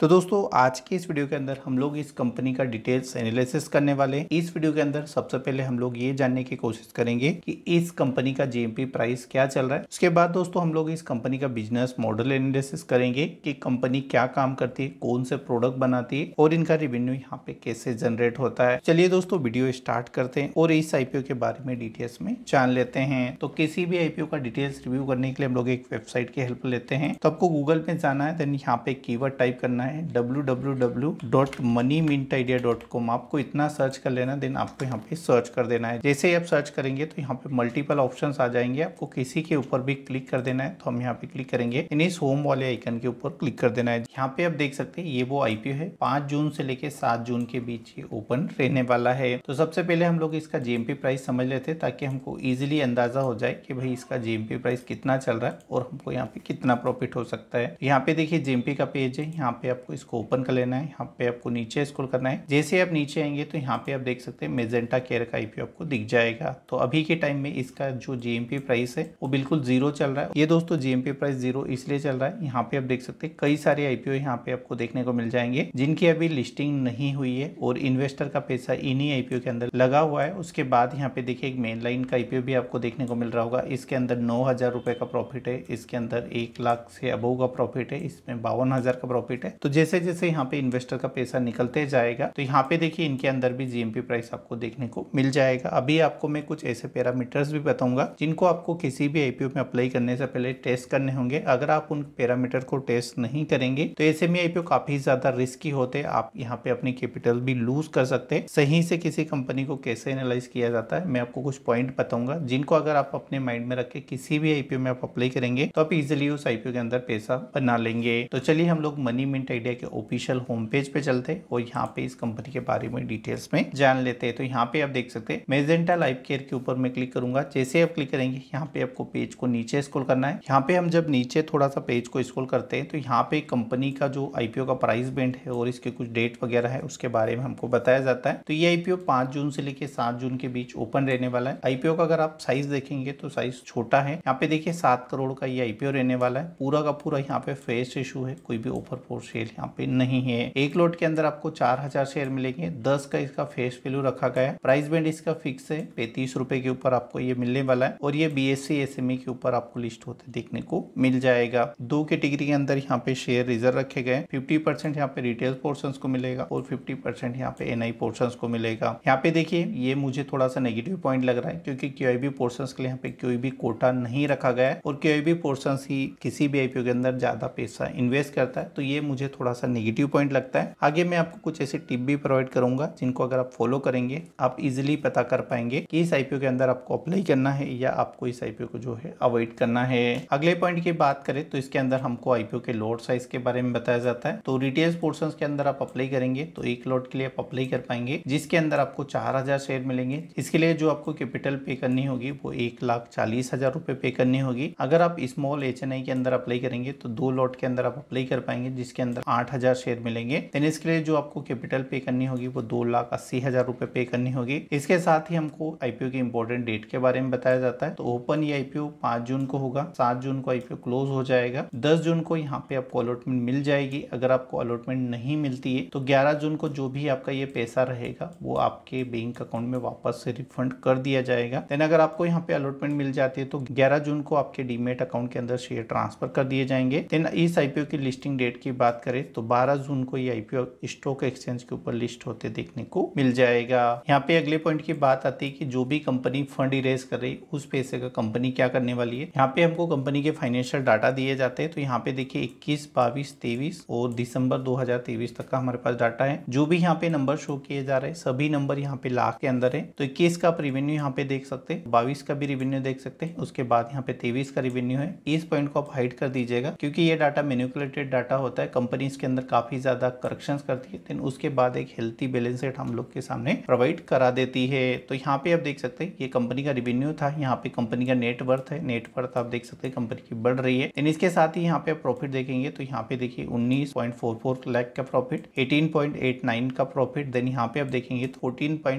तो दोस्तों आज के इस वीडियो के अंदर हम लोग इस कंपनी का डिटेल्स एनालिसिस करने वाले हैं इस वीडियो के अंदर सबसे पहले हम लोग ये जानने की कोशिश करेंगे कि इस कंपनी का जीएमपी प्राइस क्या चल रहा है उसके बाद दोस्तों हम लोग इस कंपनी का बिजनेस मॉडल एनालिसिस करेंगे कि कंपनी क्या काम करती है कौन से प्रोडक्ट बनाती है और इनका रेवेन्यू यहाँ पे कैसे जनरेट होता है चलिए दोस्तों वीडियो स्टार्ट करते हैं और इस आईपीओ के बारे में डिटेल्स में जान लेते हैं तो किसी भी आईपीओ का डिटेल्स रिव्यू करने के लिए हम लोग एक वेबसाइट की हेल्प लेते हैं तो आपको गूगल पे जाना है देन यहाँ पे कीवर्ड टाइप करना है है www.moneymintidia.com आपको इतना सर्च कर लेना देन आपको यहाँ पे सर्च कर देना है जैसे ही आप सर्च करेंगे तो यहाँ पे मल्टीपल ऑप्शन आ जाएंगे आपको किसी के ऊपर भी क्लिक कर देना है तो हम यहाँ पे क्लिक करेंगे इस होम वाले आइकन के ऊपर क्लिक कर देना है यहाँ पे आप देख सकते हैं ये वो आईपीओ है पांच जून से लेके सात जून के बीच ये ओपन रहने वाला है तो सबसे पहले हम लोग इसका जेएमपी प्राइस समझ लेते हैं ताकि हमको इजिली अंदाजा हो जाए कि भाई इसका जेएमपी प्राइस कितना चल रहा है और हमको यहाँ पे कितना प्रॉफिट हो सकता है यहाँ पे देखिए जेएमपी का पेज है यहाँ पे आप आपको इसको ओपन कर लेना है यहाँ पे आपको नीचे स्क्रॉल करना है जैसे आप नीचे आएंगे तो यहाँ पे आप देख सकते हैं मेजेंटा केयर का आईपीओ आपको दिख जाएगा तो अभी के टाइम में इसका जो जीएमपी प्राइस है वो बिल्कुल जीरो चल रहा है ये दोस्तों जीएमपी प्राइस जीरो इसलिए चल रहा है यहाँ पे आप देख सकते हैं कई सारे आईपीओ यहाँ पे आपको देखने को मिल जाएंगे जिनकी अभी लिस्टिंग नहीं हुई है और इन्वेस्टर का पैसा इन्हीं आईपीओ के अंदर लगा हुआ है उसके बाद यहाँ पे देखिए एक मेन लाइन का आईपीओ भी आपको देखने को मिल रहा होगा इसके अंदर नौ हजार रुपए का प्रॉफिट है इसके अंदर एक लाख से अबोव का प्रॉफिट है इसमें बावन हजार का प्रॉफिट है तो जैसे जैसे यहाँ पे इन्वेस्टर का पैसा निकलते जाएगा तो यहाँ पे देखिए इनके अंदर भी जीएमपी प्राइस आपको देखने को मिल जाएगा अभी आपको मैं कुछ ऐसे पैरामीटर्स भी बताऊंगा जिनको आपको किसी भी आईपीओ में अप्लाई करने से पहले टेस्ट करने होंगे अगर आप उन पैरामीटर को टेस्ट नहीं करेंगे तो ऐसे में आईपीओ काफी ज्यादा रिस्की होते आप यहाँ पे अपनी कैपिटल भी लूज कर सकते हैं सही से किसी कंपनी को कैसे एनालाइज किया जाता है मैं आपको कुछ पॉइंट बताऊंगा जिनको अगर आप अपने माइंड में रख के किसी भी आईपीओ में आप अप्लाई करेंगे तो आप इजिली उस आईपीओ के अंदर पैसा बना लेंगे तो चलिए हम लोग मनी मिनट इंडिया के ऑफिशियल होम पेज पे चलते हैं और यहाँ पे इस कंपनी के बारे में डिटेल्स में जान लेते हैं तो यहाँ पे आप देख सकते हैं मेजेंटा लाइफ केयर के ऊपर मैं क्लिक करूंगा जैसे आप क्लिक करेंगे यहाँ पे आपको पेज को नीचे स्कोल करना है यहाँ पे हम जब नीचे थोड़ा सा पेज को स्कोल करते हैं तो यहाँ पे कंपनी का जो आईपीओ का प्राइस बेंड है और इसके कुछ डेट वगैरह है उसके बारे में हमको बताया जाता है तो ये आईपीओ पांच जून से लेकर सात जून के बीच ओपन रहने वाला है आईपीओ का अगर आप साइज देखेंगे तो साइज छोटा है यहाँ पे देखिए सात करोड़ का ये आईपीओ रहने वाला है पूरा का पूरा यहाँ पे फेस इशू है कोई भी ऑफर फोर सेल शेयर यहाँ पे नहीं है एक लोट के अंदर आपको चार हजार शेयर मिलेंगे दस का इसका फेस वैल्यू रखा गया प्राइस बैंड इसका फिक्स है पैंतीस रुपए के ऊपर आपको ये मिलने वाला है और ये बी एस e के ऊपर आपको लिस्ट होते देखने को मिल जाएगा दो कैटेगरी के अंदर यहाँ पे शेयर रिजर्व रखे गए फिफ्टी परसेंट यहाँ पे रिटेल पोर्शन को मिलेगा और फिफ्टी परसेंट यहाँ पे एनआई पोर्शन को मिलेगा यहाँ पे देखिए ये मुझे थोड़ा सा नेगेटिव पॉइंट लग रहा है क्योंकि क्यूआईबी पोर्सन के लिए यहाँ पे कोई भी कोटा नहीं रखा गया है और क्यूआईबी पोर्सन ही किसी भी आईपीओ के अंदर ज्यादा पैसा इन्वेस्ट करता है तो ये मुझे थोड़ा सा निगेटिव पॉइंट लगता है आगे मैं आपको कुछ ऐसे टिप भी प्रोवाइड करूंगा जिनको अगर आप फॉलो करेंगे आप इजिली पता कर पाएंगे कि इस आईपीओ के अंदर आपको अप्लाई करना है या आपको इस आईपीओ को जो है अवॉइड करना है अगले पॉइंट की बात करें तो इसके अंदर हमको आईपीओ के लोड साइज के बारे में बताया जाता है तो रिटेल पोर्सन के अंदर आप अप्लाई करेंगे तो एक लोड के लिए आप अप्लाई कर पाएंगे जिसके अंदर आपको चार शेयर मिलेंगे इसके लिए जो आपको कैपिटल पे करनी होगी वो एक लाख चालीस हजार रुपए पे करनी होगी अगर आप स्मॉल एच के अंदर अप्लाई करेंगे तो दो लॉट के अंदर आप अप्लाई कर पाएंगे जिसके अंदर अंदर आठ हजार शेयर मिलेंगे देन इसके लिए जो आपको कैपिटल पे करनी होगी वो दो लाख अस्सी हजार रुपए पे करनी होगी इसके साथ ही हमको आईपीओ के इम्पोर्टेंट डेट के बारे में बताया जाता है तो ओपन ये आईपीओ पांच जून को होगा सात जून को आईपीओ क्लोज हो जाएगा दस जून को यहाँ पे आपको अलॉटमेंट मिल जाएगी अगर आपको अलॉटमेंट नहीं मिलती है तो ग्यारह जून को जो भी आपका ये पैसा रहेगा वो आपके बैंक अकाउंट में वापस से रिफंड कर दिया जाएगा देन अगर आपको यहाँ पे अलॉटमेंट मिल जाती है तो ग्यारह जून को आपके डीमेट अकाउंट के अंदर शेयर ट्रांसफर कर दिए जाएंगे देन इस आईपीओ की लिस्टिंग डेट की बात कर करें तो 12 जून को ये आईपीओ स्टॉक एक्सचेंज के ऊपर लिस्ट होते देखने को मिल जाएगा यहाँ पे अगले पॉइंट की बात आती है कि जो भी कंपनी फंड इरेज कर रही उस पैसे का कंपनी क्या करने वाली है यहाँ पे हमको कंपनी के फाइनेंशियल डाटा दिए जाते हैं तो यहाँ पे देखिए इक्कीस बाईस तेईस और दिसंबर दो तक का हमारे पास डाटा है जो भी यहाँ पे नंबर शो किए जा रहे हैं सभी नंबर यहाँ पे लाख के अंदर है तो इक्कीस का रिवेन्यू यहाँ पे देख सकते हैं बाईस का भी रिवेन्यू देख सकते हैं उसके बाद यहाँ पे तेवीस का रिवेन्यू है इस पॉइंट को आप हाइड कर दीजिएगा क्योंकि ये डाटा मेन्यूकुलेटेड डाटा होता है कंपनी कंपनीज के अंदर काफ़ी ज़्यादा करेक्शन करती है उसके बाद एक हेल्थी बैलेंस शीट हम लोग के सामने प्रोवाइड करा देती है तो यहाँ पे आप देख सकते हैं ये कंपनी का रिवेन्यू था यहाँ पे कंपनी का नेटवर्थ है नेटवर्थ आप देख सकते हैं कंपनी की बढ़ रही है इसके साथ ही यहाँ पे प्रॉफिट देखेंगे तो यहाँ पे देखिए उन्नीस पॉइंट फोर फोर लैख का profit eighteen point eight nine का प्रॉफिट देन यहाँ पे आप देखेंगे तो फोर्टीन का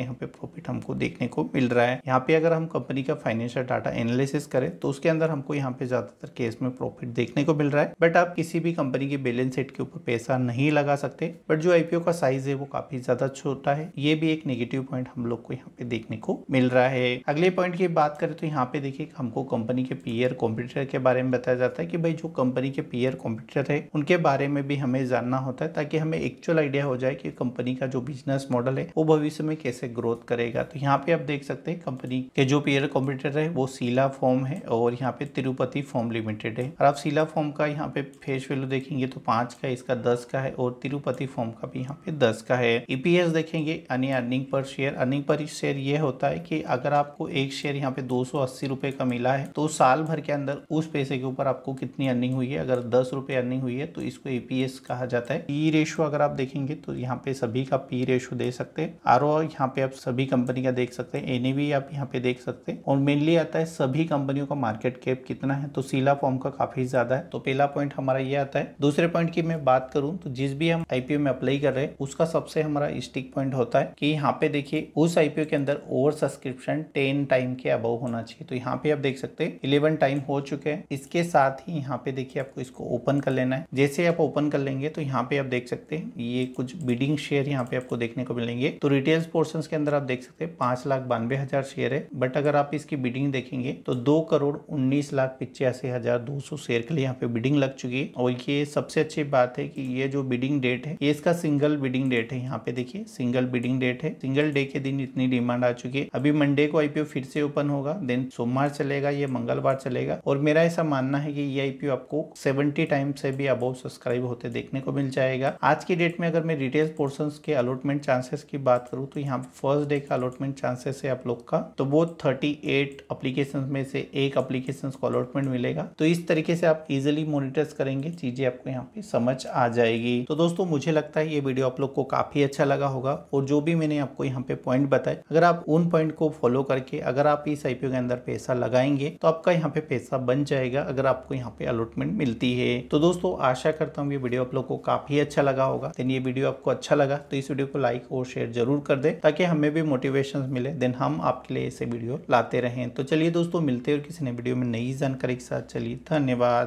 यहाँ पे प्रॉफिट हमको देखने को मिल रहा है यहाँ पे अगर हम कंपनी का फाइनेंशियल डाटा एनालिसिस करें तो उसके अंदर हमको यहाँ पे ज्यादातर केस में प्रॉफिट देखने को मिल रहा है बट आप किसी भी कंपनी के बैलेंस शीट के ऊपर पैसा नहीं लगा सकते बट जो आईपीओ का साइज है वो काफी ज्यादा छोटा अच्छा है ये भी एक नेगेटिव पॉइंट हम लोग को यहाँ पे देखने को मिल रहा है अगले पॉइंट की बात करें तो यहाँ पे देखिए हमको कंपनी के पीयर कॉम्पिटिटर के बारे में बताया जाता है कि भाई जो कंपनी के पीयर कॉम्प्यूटर है उनके बारे में भी हमें जानना होता है ताकि हमें एक्चुअल आइडिया हो जाए कि कंपनी का जो बिजनेस मॉडल है वो भविष्य में कैसे ग्रोथ करेगा तो यहाँ पे आप देख सकते हैं कंपनी के जो पीयर कॉम्पिटिटर है वो सीला फॉर्म है और यहाँ पे तिरुपति फॉर्म लिमिटेड है और आप सीला फॉर्म का यहाँ पे फेस वैल्यू देखेंगे तो पांच का इसका दस का है और तिरुपति फॉर्म का भी यहाँ पे दस का है ईपीएस e देखेंगे यानी earning per share earning per share ये होता है कि अगर आपको एक शेयर यहाँ पे दो रुपए का मिला है तो साल भर के अंदर उस पैसे के ऊपर आपको कितनी अर्निंग हुई है अगर दस रुपए अर्निंग हुई है तो इसको ईपीएस e कहा जाता है पी रेशो अगर आप देखेंगे तो यहाँ पे सभी का पी रेशो दे सकते हैं आर ओ यहाँ पे आप सभी कंपनी का देख सकते हैं एनईवी e आप यहाँ पे देख सकते हैं और मेनली आता है सभी कंपनियों का मार्केट कैप कितना है तो सीला फॉर्म का काफी ज्यादा है तो पहला पॉइंट हमारा ये आता है दूसरा दूसरे पॉइंट की मैं बात करूं तो जिस भी हम आईपीओ में अप्लाई कर रहे हैं उसका सबसे हमारा स्टिक पॉइंट होता है कि यहाँ पे देखिए उस आईपीओ के अंदर ओवर सब्सक्रिप्शन टेन टाइम के अबव होना चाहिए तो यहाँ पे आप देख सकते हैं इलेवन टाइम हो चुके हैं इसके साथ ही यहाँ पे देखिए आपको इसको ओपन कर लेना है जैसे आप ओपन कर लेंगे तो यहाँ पे आप देख सकते हैं ये कुछ बिडिंग शेयर यहाँ पे आपको देखने को मिलेंगे तो रिटेल पोर्सन के अंदर आप देख सकते हैं पांच लाख बानवे हजार शेयर है बट अगर आप इसकी बिडिंग देखेंगे तो दो करोड़ उन्नीस लाख पिचासी हजार दो सौ शेयर के लिए यहाँ पे बिडिंग लग चुकी है और ये सब सबसे अच्छी बात है कि ये जो बिडिंग डेट है ये इसका सिंगल बिडिंग डेट है यहाँ पे देखिए सिंगल बिडिंग डेट है सिंगल डे के दिन इतनी डिमांड आ चुकी है अभी मंडे को आईपीओ फिर से ओपन होगा देन सोमवार चलेगा ये मंगलवार चलेगा और मेरा ऐसा मानना है कि ये आईपीओ आपको सेवेंटी टाइम से भी अबोव सब्सक्राइब होते देखने को मिल जाएगा आज की डेट में अगर मैं रिटेल पोर्सन के अलॉटमेंट चांसेस की बात करूँ तो यहाँ फर्स्ट डे का अलॉटमेंट चांसेस है आप लोग का तो वो थर्टी एट में से एक अप्लीकेशन को अलॉटमेंट मिलेगा तो इस तरीके से आप इजिली मोनिटर्स करेंगे चीजें आपको आपको यहाँ पे समझ आ जाएगी तो दोस्तों मुझे लगता है ये वीडियो आप लोग को काफ़ी अच्छा लगा होगा और जो भी मैंने आपको यहाँ पे पॉइंट बताए अगर आप उन पॉइंट को फॉलो करके अगर आप इस आईपीओ के अंदर पैसा लगाएंगे तो आपका यहाँ पे पैसा बन जाएगा अगर आपको यहाँ पे अलॉटमेंट मिलती है तो दोस्तों आशा करता हूँ ये वीडियो आप लोग को काफ़ी अच्छा लगा होगा देन ये वीडियो आपको अच्छा लगा तो इस वीडियो को लाइक और शेयर जरूर कर दे ताकि हमें भी मोटिवेशन मिले देन हम आपके लिए ऐसे वीडियो लाते रहे तो चलिए दोस्तों मिलते हैं और किसी ने वीडियो में नई जानकारी के साथ चलिए धन्यवाद